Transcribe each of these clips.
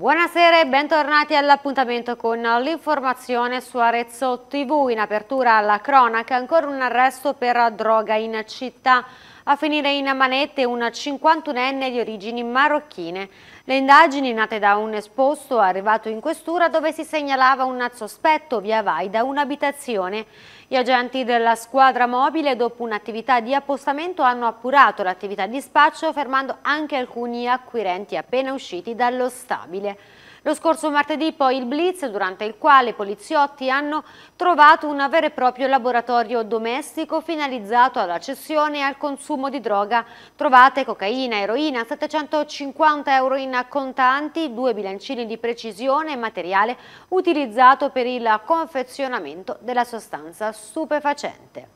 Buonasera e bentornati all'appuntamento con l'informazione su Arezzo TV. In apertura alla cronaca ancora un arresto per droga in città. A finire in manette un 51enne di origini marocchine. Le indagini nate da un esposto arrivato in questura dove si segnalava un sospetto via vai da un'abitazione. Gli agenti della squadra mobile dopo un'attività di appostamento hanno appurato l'attività di spaccio fermando anche alcuni acquirenti appena usciti dallo stabile. Lo scorso martedì poi il blitz durante il quale i poliziotti hanno trovato un vero e proprio laboratorio domestico finalizzato alla cessione e al consumo di droga. Trovate cocaina, eroina, 750 euro in contanti, due bilancini di precisione e materiale utilizzato per il confezionamento della sostanza stupefacente.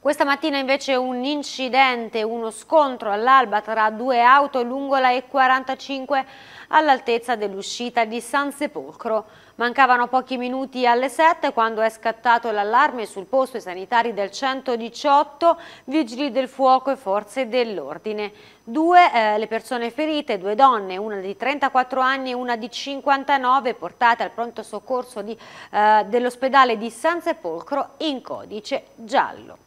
Questa mattina invece un incidente, uno scontro all'alba tra due auto lungo la E45 all'altezza dell'uscita di San Sepolcro. Mancavano pochi minuti alle 7 quando è scattato l'allarme sul posto i sanitari del 118, vigili del fuoco e forze dell'ordine. Due eh, le persone ferite, due donne, una di 34 anni e una di 59, portate al pronto soccorso eh, dell'ospedale di San Sepolcro in codice giallo.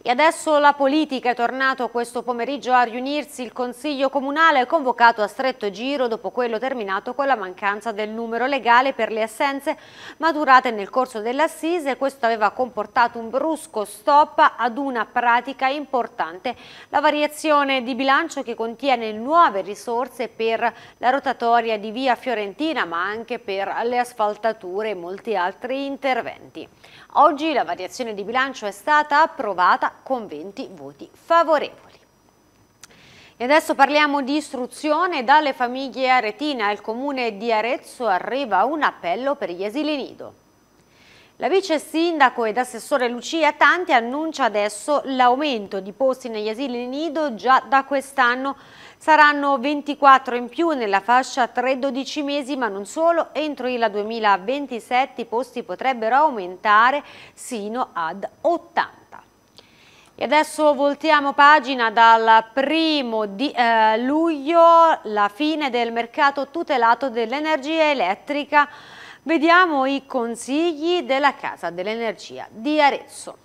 E adesso la politica è tornato questo pomeriggio a riunirsi il Consiglio Comunale convocato a stretto giro dopo quello terminato con la mancanza del numero legale per le assenze maturate nel corso dell'assise. Questo aveva comportato un brusco stop ad una pratica importante, la variazione di bilancio che contiene nuove risorse per la rotatoria di via Fiorentina ma anche per le asfaltature e molti altri interventi. Oggi la variazione di bilancio è stata approvata con 20 voti favorevoli. E adesso parliamo di istruzione. Dalle famiglie aretine al comune di Arezzo arriva un appello per gli asili nido. La vice sindaco ed assessore Lucia Tanti annuncia adesso l'aumento di posti negli asili nido già da quest'anno. Saranno 24 in più nella fascia 3-12 mesi, ma non solo, entro il 2027 i posti potrebbero aumentare sino ad 80. E adesso voltiamo pagina dal primo di, eh, luglio, la fine del mercato tutelato dell'energia elettrica. Vediamo i consigli della Casa dell'Energia di Arezzo.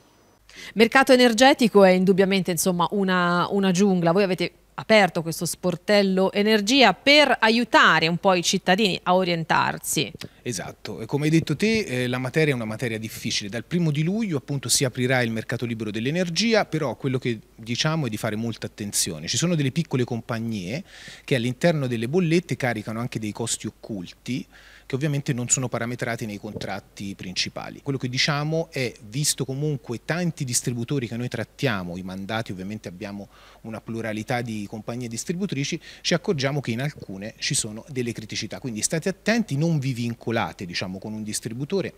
Mercato energetico è indubbiamente insomma, una, una giungla. Voi avete aperto questo sportello energia per aiutare un po' i cittadini a orientarsi. Esatto, e come hai detto te eh, la materia è una materia difficile, dal primo di luglio appunto si aprirà il mercato libero dell'energia, però quello che diciamo è di fare molta attenzione, ci sono delle piccole compagnie che all'interno delle bollette caricano anche dei costi occulti che ovviamente non sono parametrati nei contratti principali. Quello che diciamo è, visto comunque tanti distributori che noi trattiamo, i mandati ovviamente abbiamo una pluralità di compagnie distributrici, ci accorgiamo che in alcune ci sono delle criticità, quindi state attenti, non vi vincolate diciamo, con un distributore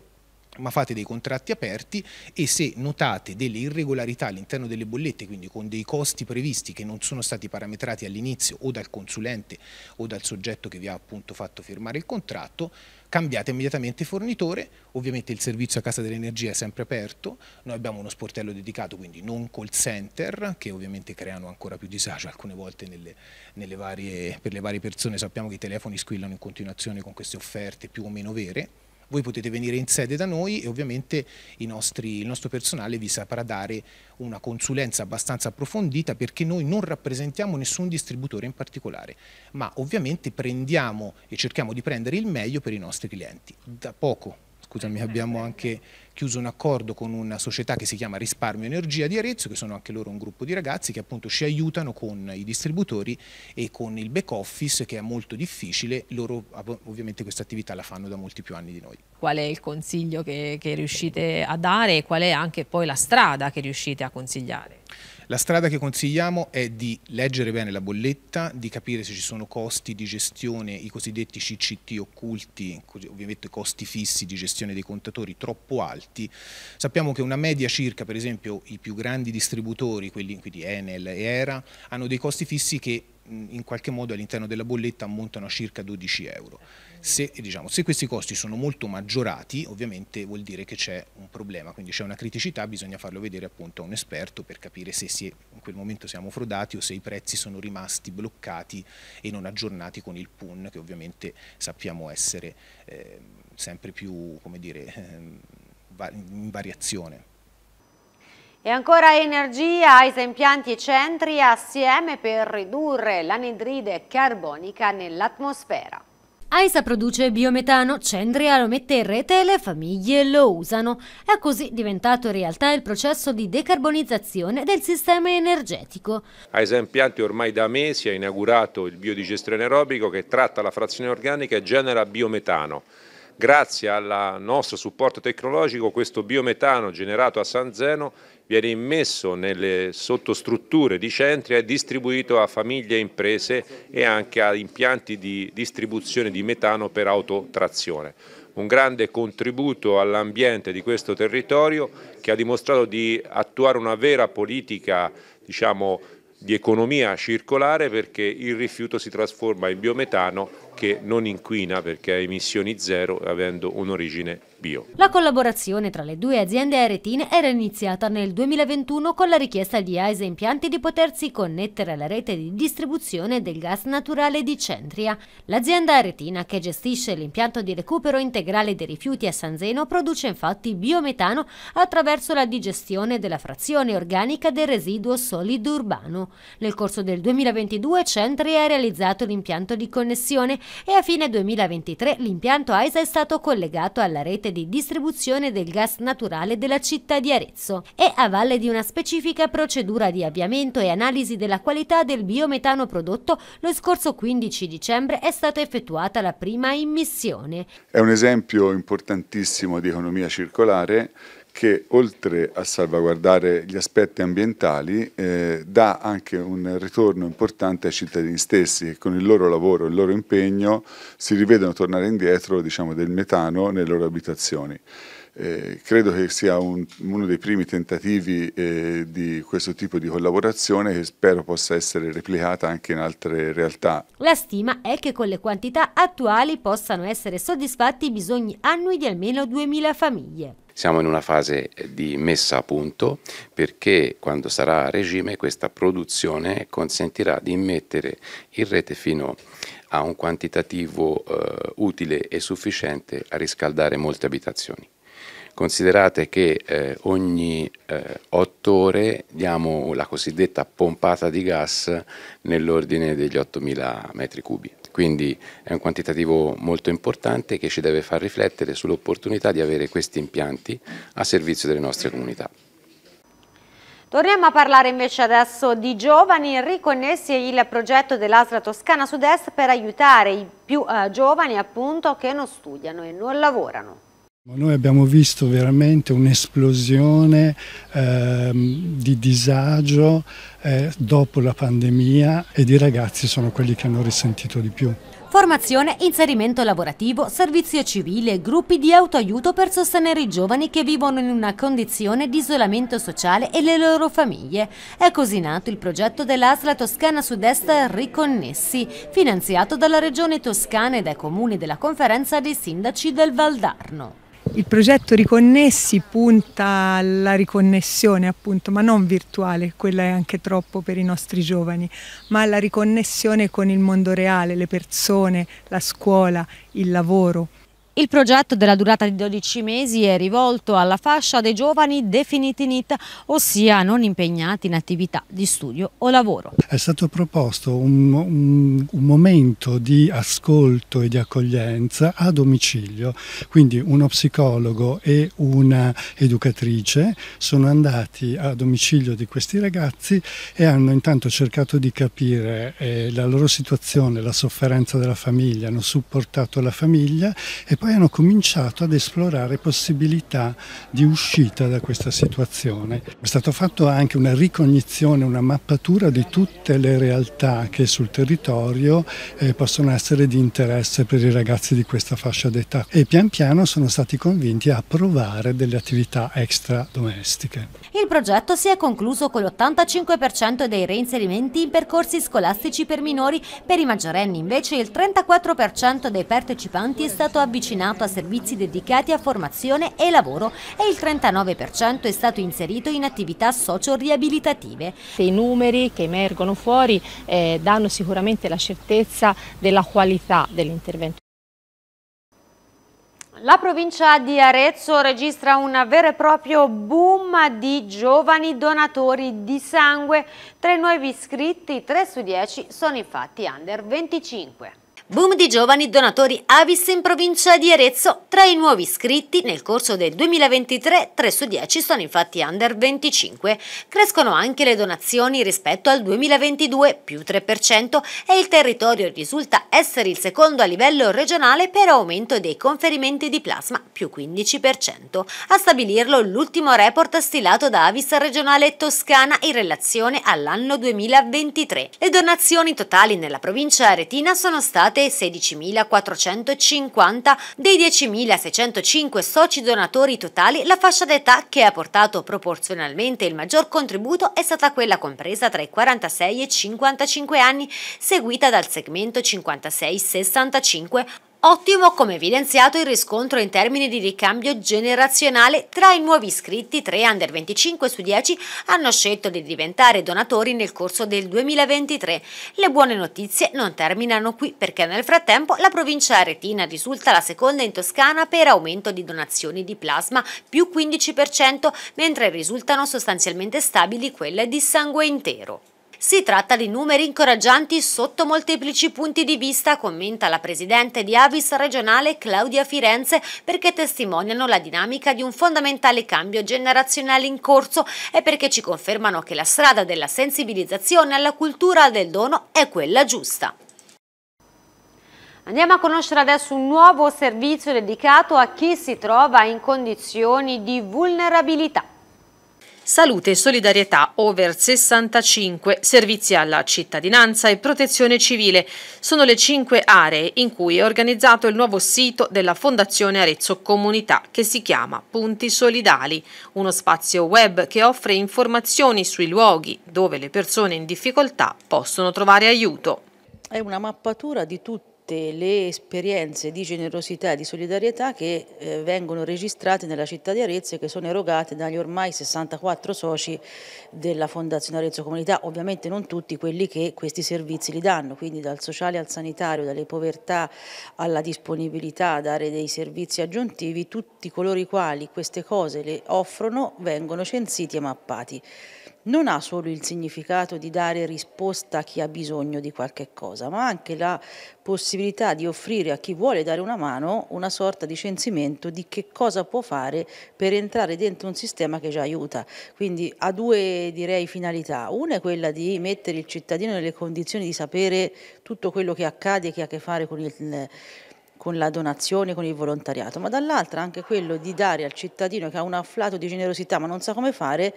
ma fate dei contratti aperti e se notate delle irregolarità all'interno delle bollette, quindi con dei costi previsti che non sono stati parametrati all'inizio o dal consulente o dal soggetto che vi ha appunto fatto firmare il contratto, cambiate immediatamente fornitore, ovviamente il servizio a casa dell'energia è sempre aperto, noi abbiamo uno sportello dedicato, quindi non call center, che ovviamente creano ancora più disagio alcune volte nelle, nelle varie, per le varie persone, sappiamo che i telefoni squillano in continuazione con queste offerte più o meno vere, voi potete venire in sede da noi e ovviamente nostri, il nostro personale vi saprà dare una consulenza abbastanza approfondita perché noi non rappresentiamo nessun distributore in particolare, ma ovviamente prendiamo e cerchiamo di prendere il meglio per i nostri clienti. Da poco scusami, abbiamo anche chiuso un accordo con una società che si chiama Risparmio Energia di Arezzo, che sono anche loro un gruppo di ragazzi che appunto ci aiutano con i distributori e con il back office che è molto difficile, loro ovviamente questa attività la fanno da molti più anni di noi. Qual è il consiglio che, che riuscite a dare e qual è anche poi la strada che riuscite a consigliare? La strada che consigliamo è di leggere bene la bolletta, di capire se ci sono costi di gestione, i cosiddetti CCT occulti, ovviamente costi fissi di gestione dei contatori troppo alti. Sappiamo che una media circa, per esempio, i più grandi distributori, quelli quindi Enel e Era, hanno dei costi fissi che in qualche modo all'interno della bolletta ammontano a circa 12 euro. Se, diciamo, se, questi costi sono molto maggiorati ovviamente vuol dire che c'è un problema, quindi c'è una criticità, bisogna farlo vedere appunto a un esperto per capire se è, in quel momento siamo frodati o se i prezzi sono rimasti bloccati e non aggiornati con il PUN che ovviamente sappiamo essere eh, sempre più come dire, eh, in variazione. E ancora energia, AISA Impianti e Centri assieme per ridurre l'anidride carbonica nell'atmosfera. AISA produce biometano, Cendria lo mette in rete e le famiglie lo usano. È così diventato realtà il processo di decarbonizzazione del sistema energetico. AISA Impianti ormai da mesi ha inaugurato il biodigestione aerobico che tratta la frazione organica e genera biometano. Grazie al nostro supporto tecnologico questo biometano generato a San Zeno viene immesso nelle sottostrutture di centri e distribuito a famiglie e imprese e anche a impianti di distribuzione di metano per autotrazione. Un grande contributo all'ambiente di questo territorio che ha dimostrato di attuare una vera politica diciamo, di economia circolare perché il rifiuto si trasforma in biometano che non inquina perché ha emissioni zero avendo un'origine bio. La collaborazione tra le due aziende aretine era iniziata nel 2021 con la richiesta di AESA Impianti di potersi connettere alla rete di distribuzione del gas naturale di Centria. L'azienda aretina che gestisce l'impianto di recupero integrale dei rifiuti a San Zeno produce infatti biometano attraverso la digestione della frazione organica del residuo solido urbano. Nel corso del 2022 Centria ha realizzato l'impianto di connessione e a fine 2023 l'impianto AISA è stato collegato alla rete di distribuzione del gas naturale della città di Arezzo e a valle di una specifica procedura di avviamento e analisi della qualità del biometano prodotto, lo scorso 15 dicembre è stata effettuata la prima immissione. È un esempio importantissimo di economia circolare che oltre a salvaguardare gli aspetti ambientali eh, dà anche un ritorno importante ai cittadini stessi che con il loro lavoro, e il loro impegno si rivedono tornare indietro diciamo, del metano nelle loro abitazioni. Eh, credo che sia un, uno dei primi tentativi eh, di questo tipo di collaborazione che spero possa essere replicata anche in altre realtà. La stima è che con le quantità attuali possano essere soddisfatti i bisogni annui di almeno 2.000 famiglie. Siamo in una fase eh, di messa a punto perché quando sarà a regime questa produzione consentirà di immettere in rete fino a un quantitativo eh, utile e sufficiente a riscaldare molte abitazioni. Considerate che eh, ogni eh, 8 ore diamo la cosiddetta pompata di gas nell'ordine degli 8.000 metri cubi. Quindi è un quantitativo molto importante che ci deve far riflettere sull'opportunità di avere questi impianti a servizio delle nostre comunità. Torniamo a parlare invece adesso di giovani riconnessi il progetto dell'Asra Toscana Sud-Est per aiutare i più eh, giovani appunto che non studiano e non lavorano. Noi abbiamo visto veramente un'esplosione eh, di disagio eh, dopo la pandemia ed i ragazzi sono quelli che hanno risentito di più. Formazione, inserimento lavorativo, servizio civile, gruppi di autoaiuto per sostenere i giovani che vivono in una condizione di isolamento sociale e le loro famiglie. È così nato il progetto dell'Asla Toscana Sud-Est Riconnessi, finanziato dalla Regione Toscana e dai comuni della Conferenza dei Sindaci del Valdarno. Il progetto Riconnessi punta alla riconnessione appunto, ma non virtuale, quella è anche troppo per i nostri giovani, ma alla riconnessione con il mondo reale, le persone, la scuola, il lavoro. Il progetto della durata di 12 mesi è rivolto alla fascia dei giovani definiti NIT, ossia non impegnati in attività di studio o lavoro. È stato proposto un, un, un momento di ascolto e di accoglienza a domicilio, quindi uno psicologo e una educatrice sono andati a domicilio di questi ragazzi e hanno intanto cercato di capire eh, la loro situazione, la sofferenza della famiglia, hanno supportato la famiglia e poi poi hanno cominciato ad esplorare possibilità di uscita da questa situazione. È stata fatta anche una ricognizione, una mappatura di tutte le realtà che sul territorio eh, possono essere di interesse per i ragazzi di questa fascia d'età e pian piano sono stati convinti a provare delle attività extra domestiche. Il progetto si è concluso con l'85% dei reinserimenti in percorsi scolastici per minori, per i maggiorenni invece il 34% dei partecipanti è stato avvicinato a servizi dedicati a formazione e lavoro e il 39% è stato inserito in attività socio-riabilitative. I numeri che emergono fuori eh, danno sicuramente la certezza della qualità dell'intervento. La provincia di Arezzo registra un vero e proprio boom di giovani donatori di sangue. Tra i nuovi iscritti, 3 su 10 sono infatti under 25. Boom di giovani donatori Avis in provincia di Arezzo. Tra i nuovi iscritti nel corso del 2023 3 su 10 sono infatti under 25. Crescono anche le donazioni rispetto al 2022 più 3% e il territorio risulta essere il secondo a livello regionale per aumento dei conferimenti di plasma più 15%. A stabilirlo l'ultimo report stilato da Avis regionale toscana in relazione all'anno 2023. Le donazioni totali nella provincia aretina sono state risultate 16.450 dei 10.605 soci donatori totali, la fascia d'età che ha portato proporzionalmente il maggior contributo è stata quella compresa tra i 46 e i 55 anni, seguita dal segmento 56-65 Ottimo come evidenziato il riscontro in termini di ricambio generazionale tra i nuovi iscritti, 3 under 25 su 10 hanno scelto di diventare donatori nel corso del 2023. Le buone notizie non terminano qui perché nel frattempo la provincia aretina risulta la seconda in Toscana per aumento di donazioni di plasma più 15%, mentre risultano sostanzialmente stabili quelle di sangue intero. Si tratta di numeri incoraggianti sotto molteplici punti di vista, commenta la presidente di Avis regionale Claudia Firenze, perché testimoniano la dinamica di un fondamentale cambio generazionale in corso e perché ci confermano che la strada della sensibilizzazione alla cultura del dono è quella giusta. Andiamo a conoscere adesso un nuovo servizio dedicato a chi si trova in condizioni di vulnerabilità. Salute e solidarietà over 65, servizi alla cittadinanza e protezione civile sono le cinque aree in cui è organizzato il nuovo sito della Fondazione Arezzo Comunità che si chiama Punti Solidali, uno spazio web che offre informazioni sui luoghi dove le persone in difficoltà possono trovare aiuto. È una mappatura di tutto tutte le esperienze di generosità e di solidarietà che eh, vengono registrate nella città di Arezzo e che sono erogate dagli ormai 64 soci della Fondazione Arezzo Comunità, ovviamente non tutti quelli che questi servizi li danno, quindi dal sociale al sanitario, dalle povertà alla disponibilità a dare dei servizi aggiuntivi, tutti coloro i quali queste cose le offrono vengono censiti e mappati non ha solo il significato di dare risposta a chi ha bisogno di qualche cosa, ma anche la possibilità di offrire a chi vuole dare una mano una sorta di censimento di che cosa può fare per entrare dentro un sistema che già aiuta. Quindi ha due direi finalità. Una è quella di mettere il cittadino nelle condizioni di sapere tutto quello che accade e che ha a che fare con il con la donazione, con il volontariato, ma dall'altra anche quello di dare al cittadino che ha un afflato di generosità ma non sa come fare,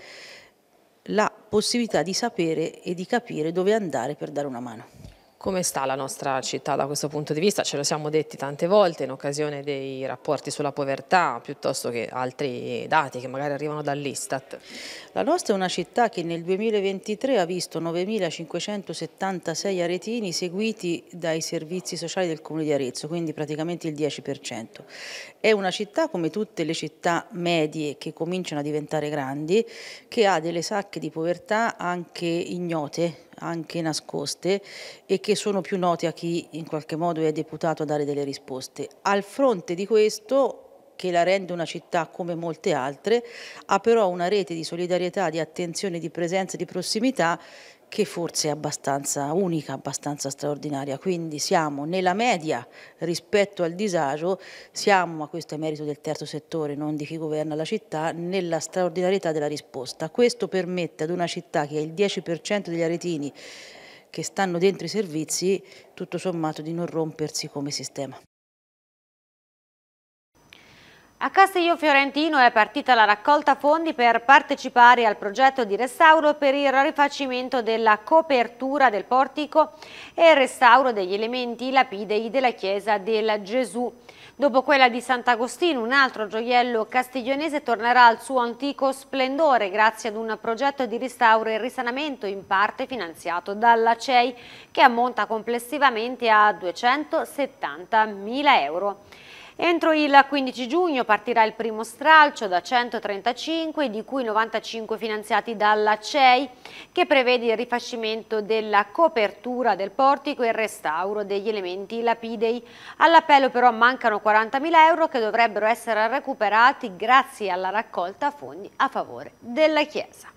la possibilità di sapere e di capire dove andare per dare una mano. Come sta la nostra città da questo punto di vista? Ce lo siamo detti tante volte in occasione dei rapporti sulla povertà piuttosto che altri dati che magari arrivano dall'Istat. La nostra è una città che nel 2023 ha visto 9.576 aretini seguiti dai servizi sociali del Comune di Arezzo, quindi praticamente il 10%. È una città come tutte le città medie che cominciano a diventare grandi, che ha delle sacche di povertà anche ignote, anche nascoste e che sono più note a chi in qualche modo è deputato a dare delle risposte. Al fronte di questo che la rende una città come molte altre, ha però una rete di solidarietà, di attenzione, di presenza, di prossimità che forse è abbastanza unica, abbastanza straordinaria, quindi siamo nella media rispetto al disagio, siamo, ma questo è merito del terzo settore, non di chi governa la città, nella straordinarietà della risposta. Questo permette ad una città che ha il 10% degli aretini che stanno dentro i servizi, tutto sommato di non rompersi come sistema. A Castiglio Fiorentino è partita la raccolta fondi per partecipare al progetto di restauro per il rifacimento della copertura del portico e il restauro degli elementi lapidei della chiesa del Gesù. Dopo quella di Sant'Agostino, un altro gioiello castiglionese tornerà al suo antico splendore grazie ad un progetto di restauro e risanamento in parte finanziato dalla CEI che ammonta complessivamente a 270 mila euro. Entro il 15 giugno partirà il primo stralcio da 135, di cui 95 finanziati dalla CEI, che prevede il rifacimento della copertura del portico e il restauro degli elementi lapidei. All'appello però mancano 40.000 euro che dovrebbero essere recuperati grazie alla raccolta fondi a favore della Chiesa.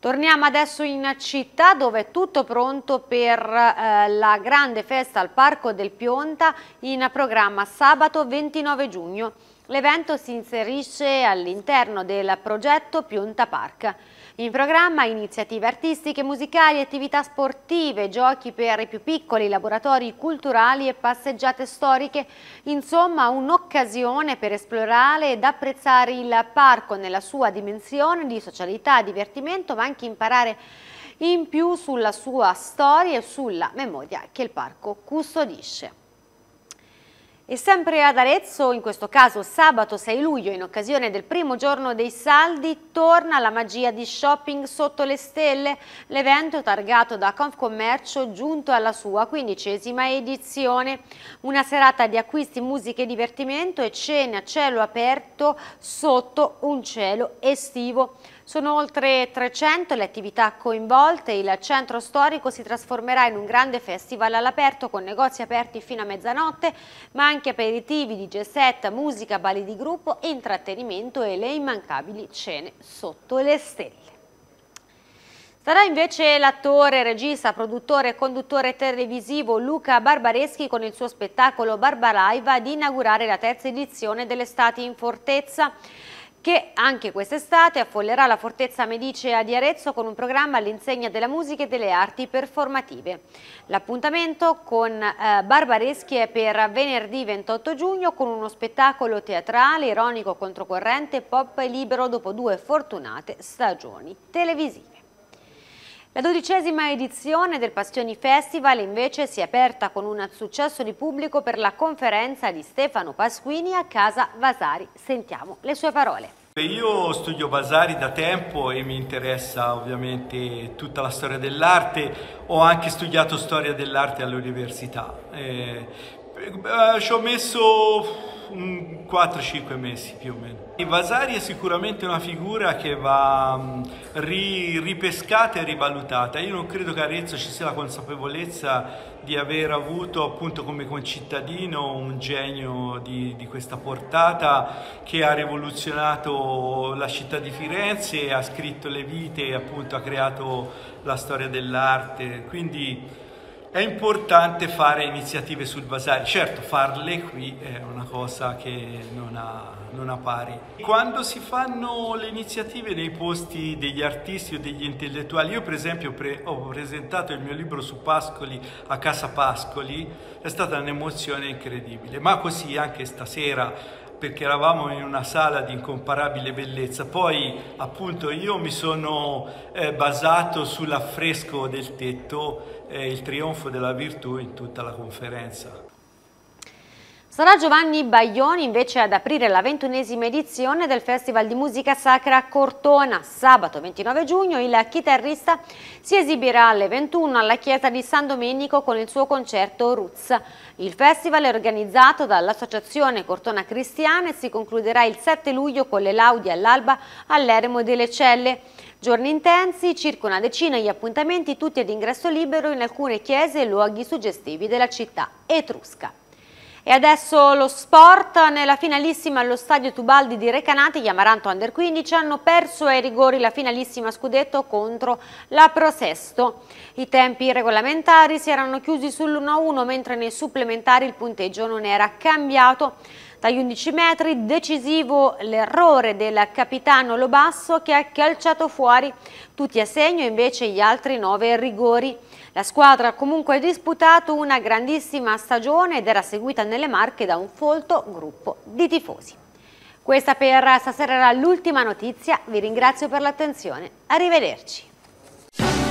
Torniamo adesso in città dove è tutto pronto per eh, la grande festa al Parco del Pionta in programma sabato 29 giugno. L'evento si inserisce all'interno del progetto Pionta Park. In programma iniziative artistiche, musicali, attività sportive, giochi per i più piccoli, laboratori culturali e passeggiate storiche. Insomma, un'occasione per esplorare ed apprezzare il parco nella sua dimensione di socialità, divertimento, ma anche imparare in più sulla sua storia e sulla memoria che il parco custodisce. E sempre ad Arezzo, in questo caso sabato 6 luglio, in occasione del primo giorno dei saldi, torna la magia di shopping sotto le stelle. L'evento targato da Confcommercio giunto alla sua quindicesima edizione. Una serata di acquisti, musica e divertimento e cena a cielo aperto sotto un cielo estivo. Sono oltre 300 le attività coinvolte, il centro storico si trasformerà in un grande festival all'aperto con negozi aperti fino a mezzanotte, ma anche aperitivi, di set, musica, balli di gruppo, intrattenimento e le immancabili cene sotto le stelle. Sarà invece l'attore, regista, produttore e conduttore televisivo Luca Barbareschi con il suo spettacolo Barbaraiva ad inaugurare la terza edizione dell'estate in Fortezza che anche quest'estate affollerà la Fortezza Medicea di Arezzo con un programma all'insegna della musica e delle arti performative. L'appuntamento con eh, Barbareschi è per venerdì 28 giugno con uno spettacolo teatrale, ironico, controcorrente, pop e libero dopo due fortunate stagioni televisive. La dodicesima edizione del Passioni Festival invece si è aperta con un successo di pubblico per la conferenza di Stefano Pasquini a casa Vasari. Sentiamo le sue parole. Io studio Vasari da tempo e mi interessa ovviamente tutta la storia dell'arte, ho anche studiato storia dell'arte all'università. Eh, eh, ci ho messo 4-5 mesi più o meno. Vasari è sicuramente una figura che va mm, ri, ripescata e rivalutata. Io non credo che a Arezzo ci sia la consapevolezza di aver avuto appunto come concittadino un genio di, di questa portata che ha rivoluzionato la città di Firenze, ha scritto le vite, appunto ha creato la storia dell'arte. Quindi è importante fare iniziative sul Vasari, certo farle qui è una cosa che non ha, non ha pari. Quando si fanno le iniziative nei posti degli artisti o degli intellettuali, io per esempio pre ho presentato il mio libro su Pascoli a Casa Pascoli, è stata un'emozione incredibile, ma così anche stasera perché eravamo in una sala di incomparabile bellezza. Poi appunto io mi sono eh, basato sull'affresco del tetto eh, il trionfo della virtù in tutta la conferenza. Sarà Giovanni Baglioni invece ad aprire la ventunesima edizione del Festival di Musica Sacra Cortona. Sabato 29 giugno il chitarrista si esibirà alle 21 alla chiesa di San Domenico con il suo concerto Roots. Il festival è organizzato dall'Associazione Cortona Cristiana e si concluderà il 7 luglio con le laudi all'alba all'Eremo delle Celle. Giorni intensi, circa una decina gli appuntamenti tutti ad ingresso libero in alcune chiese e luoghi suggestivi della città etrusca. E adesso lo sport. Nella finalissima allo stadio Tubaldi di Recanati, gli Amaranto Under 15 hanno perso ai rigori la finalissima scudetto contro la Prosesto. I tempi regolamentari si erano chiusi sull'1-1, mentre nei supplementari il punteggio non era cambiato. Dagli 11 metri decisivo l'errore del capitano Lobasso che ha calciato fuori tutti a segno invece gli altri 9 rigori. La squadra ha comunque disputato una grandissima stagione ed era seguita nelle Marche da un folto gruppo di tifosi. Questa per stasera era l'ultima notizia, vi ringrazio per l'attenzione, arrivederci.